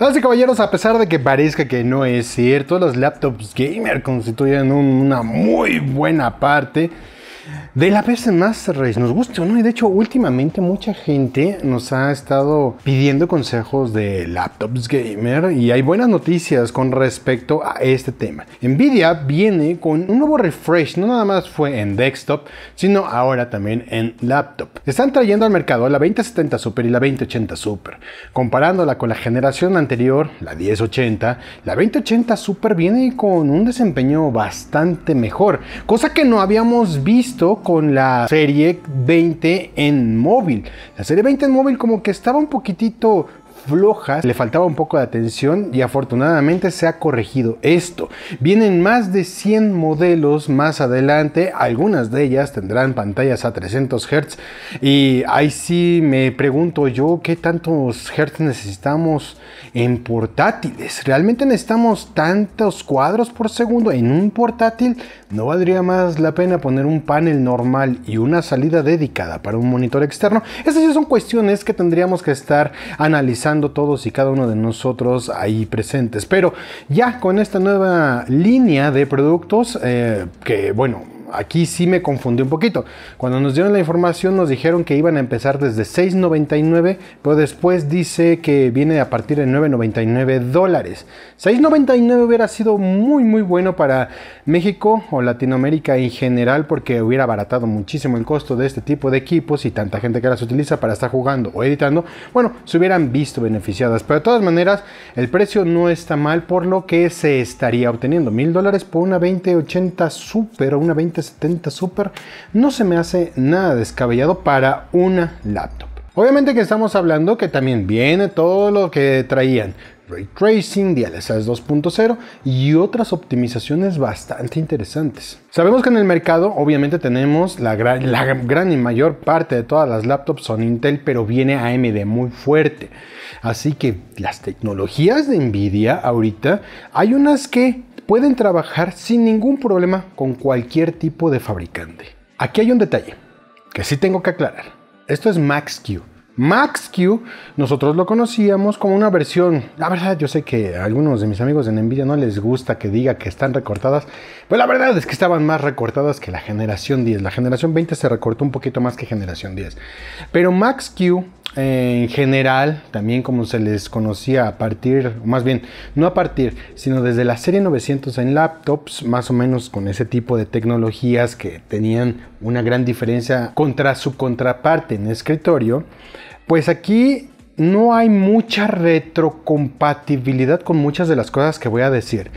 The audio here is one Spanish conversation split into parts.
Entonces, caballeros, a pesar de que parezca que no es cierto, los laptops gamer constituyen una muy buena parte de la PC Master Race, nos guste o no, y de hecho últimamente mucha gente nos ha estado pidiendo consejos de laptops gamer y hay buenas noticias con respecto a este tema. Nvidia viene con un nuevo refresh, no nada más fue en desktop, sino ahora también en laptop. Están trayendo al mercado la 2070 Super y la 2080 Super. Comparándola con la generación anterior, la 1080, la 2080 Super viene con un desempeño bastante mejor, cosa que no habíamos visto con la serie 20 en móvil. La serie 20 en móvil como que estaba un poquitito flojas, le faltaba un poco de atención y afortunadamente se ha corregido esto. Vienen más de 100 modelos más adelante, algunas de ellas tendrán pantallas a 300 Hz y ahí sí me pregunto yo qué tantos Hz necesitamos en portátiles. ¿Realmente necesitamos tantos cuadros por segundo en un portátil? ¿No valdría más la pena poner un panel normal y una salida dedicada para un monitor externo? esas ya son cuestiones que tendríamos que estar analizando todos y cada uno de nosotros ahí presentes. Pero ya con esta nueva línea de productos, eh, que bueno, aquí sí me confundí un poquito. Cuando nos dieron la información nos dijeron que iban a empezar desde 6.99, pero después dice que viene a partir de 9.99 dólares. 6.99 hubiera sido muy muy bueno para México o Latinoamérica en general porque hubiera abaratado muchísimo el costo de este tipo de equipos y tanta gente que las utiliza para estar jugando o editando, bueno, se hubieran visto beneficiadas. Pero de todas maneras, el precio no está mal por lo que se estaría obteniendo. Mil dólares por una 2080 Super o una 20 70 Super no se me hace nada descabellado para una laptop. Obviamente que estamos hablando que también viene todo lo que traían. Ray Tracing, DLSS 2.0 y otras optimizaciones bastante interesantes. Sabemos que en el mercado obviamente tenemos la gran, la gran y mayor parte de todas las laptops son Intel, pero viene AMD muy fuerte. Así que las tecnologías de Nvidia ahorita hay unas que pueden trabajar sin ningún problema con cualquier tipo de fabricante. Aquí hay un detalle que sí tengo que aclarar. Esto es MaxQ MaxQ, nosotros lo conocíamos como una versión, la verdad yo sé que a algunos de mis amigos en Nvidia no les gusta que diga que están recortadas, pero pues la verdad es que estaban más recortadas que la generación 10, la generación 20 se recortó un poquito más que generación 10, pero MaxQ q eh, en general, también como se les conocía a partir, más bien, no a partir, sino desde la serie 900 en laptops, más o menos con ese tipo de tecnologías que tenían una gran diferencia contra su contraparte en escritorio, pues aquí no hay mucha retrocompatibilidad con muchas de las cosas que voy a decir.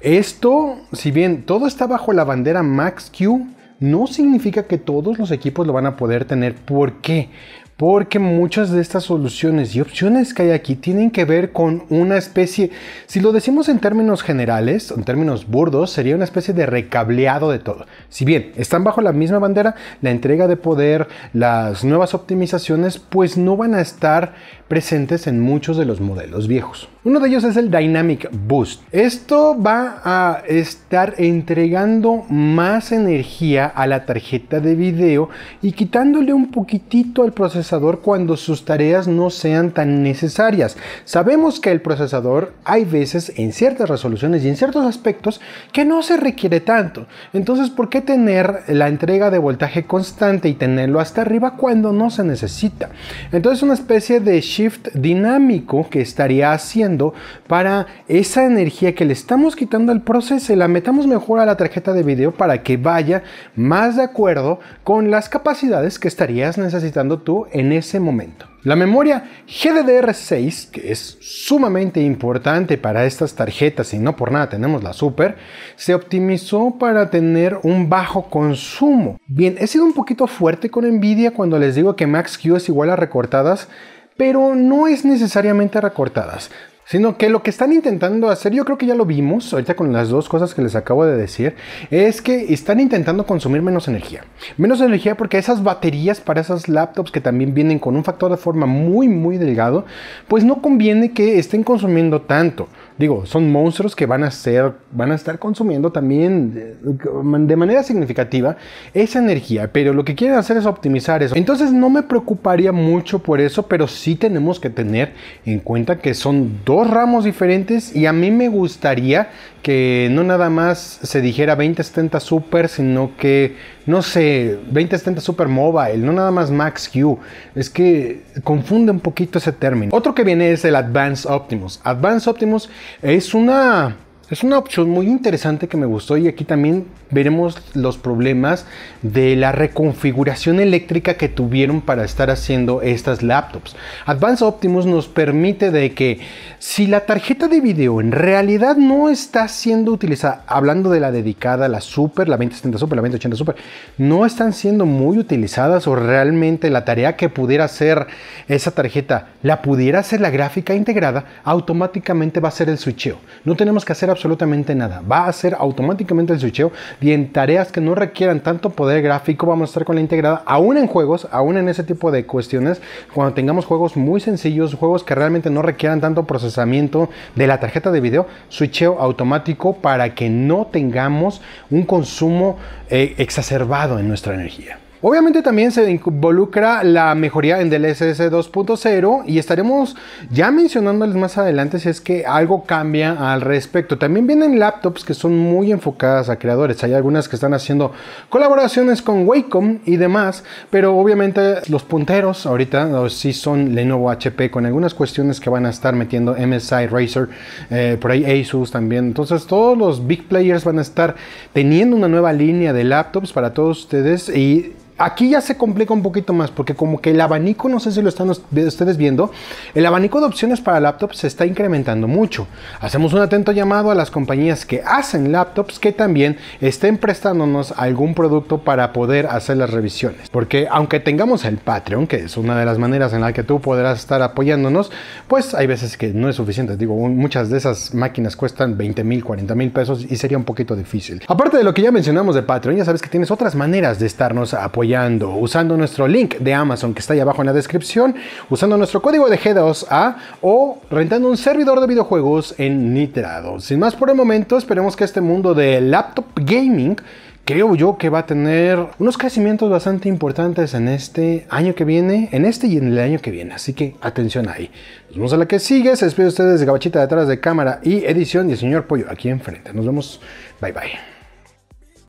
Esto, si bien todo está bajo la bandera Max Q, no significa que todos los equipos lo van a poder tener. ¿Por qué? porque muchas de estas soluciones y opciones que hay aquí tienen que ver con una especie, si lo decimos en términos generales, en términos burdos, sería una especie de recableado de todo. Si bien están bajo la misma bandera, la entrega de poder, las nuevas optimizaciones, pues no van a estar presentes en muchos de los modelos viejos. Uno de ellos es el Dynamic Boost. Esto va a estar entregando más energía a la tarjeta de video y quitándole un poquitito al procesador cuando sus tareas no sean tan necesarias. Sabemos que el procesador hay veces en ciertas resoluciones y en ciertos aspectos que no se requiere tanto. Entonces, ¿por qué tener la entrega de voltaje constante y tenerlo hasta arriba cuando no se necesita? Entonces, una especie de shift dinámico que estaría haciendo para esa energía que le estamos quitando al proceso, la metamos mejor a la tarjeta de video para que vaya más de acuerdo con las capacidades que estarías necesitando tú en ese momento. La memoria GDDR6, que es sumamente importante para estas tarjetas y no por nada tenemos la Super, se optimizó para tener un bajo consumo. Bien, he sido un poquito fuerte con Nvidia cuando les digo que Max-Q es igual a recortadas, pero no es necesariamente recortadas sino que lo que están intentando hacer, yo creo que ya lo vimos ahorita con las dos cosas que les acabo de decir, es que están intentando consumir menos energía. Menos energía porque esas baterías para esas laptops que también vienen con un factor de forma muy muy delgado, pues no conviene que estén consumiendo tanto. Digo, son monstruos que van a ser, van a estar consumiendo también de, eh, de manera significativa esa energía, pero lo que quieren hacer es optimizar eso. Entonces no me preocuparía mucho por eso, pero sí tenemos que tener en cuenta que son dos dos ramos diferentes y a mí me gustaría que no nada más se dijera 2070 Super, sino que, no sé, 2070 Super Mobile, no nada más Max Q. Es que confunde un poquito ese término. Otro que viene es el Advanced Optimus. Advanced Optimus es una es una opción muy interesante que me gustó y aquí también veremos los problemas de la reconfiguración eléctrica que tuvieron para estar haciendo estas laptops. Advanced Optimus nos permite de que si la tarjeta de video en realidad no está siendo utilizada, hablando de la dedicada, la Super, la 2070 Super, la 2080 Super, no están siendo muy utilizadas o realmente la tarea que pudiera hacer esa tarjeta la pudiera hacer la gráfica integrada, automáticamente va a ser el switcheo. No tenemos que hacer absolutamente nada. Va a hacer automáticamente el switcheo y en tareas que no requieran tanto poder gráfico vamos a estar con la integrada, aún en juegos, aún en ese tipo de cuestiones, cuando tengamos juegos muy sencillos, juegos que realmente no requieran tanto procesamiento de la tarjeta de video, switcheo automático para que no tengamos un consumo eh, exacerbado en nuestra energía. Obviamente también se involucra la mejoría en ss 2.0 y estaremos ya mencionándoles más adelante si es que algo cambia al respecto. También vienen laptops que son muy enfocadas a creadores. Hay algunas que están haciendo colaboraciones con Wacom y demás, pero obviamente los punteros ahorita sí son Lenovo HP con algunas cuestiones que van a estar metiendo MSI, Razer, eh, por ahí Asus también. Entonces todos los big players van a estar teniendo una nueva línea de laptops para todos ustedes y Aquí ya se complica un poquito más porque como que el abanico, no sé si lo están ustedes viendo, el abanico de opciones para laptops se está incrementando mucho. Hacemos un atento llamado a las compañías que hacen laptops que también estén prestándonos algún producto para poder hacer las revisiones. Porque aunque tengamos el Patreon, que es una de las maneras en la que tú podrás estar apoyándonos, pues hay veces que no es suficiente. Digo, muchas de esas máquinas cuestan 20 mil, 40 mil pesos y sería un poquito difícil. Aparte de lo que ya mencionamos de Patreon, ya sabes que tienes otras maneras de estarnos apoyando usando nuestro link de Amazon que está ahí abajo en la descripción, usando nuestro código de G2A o rentando un servidor de videojuegos en Nitrado. Sin más por el momento, esperemos que este mundo de laptop gaming creo yo que va a tener unos crecimientos bastante importantes en este año que viene, en este y en el año que viene. Así que atención ahí. Nos vemos a la que sigue. Se despide ustedes de Gabachita detrás de cámara y edición y el señor Pollo aquí enfrente. Nos vemos. Bye bye.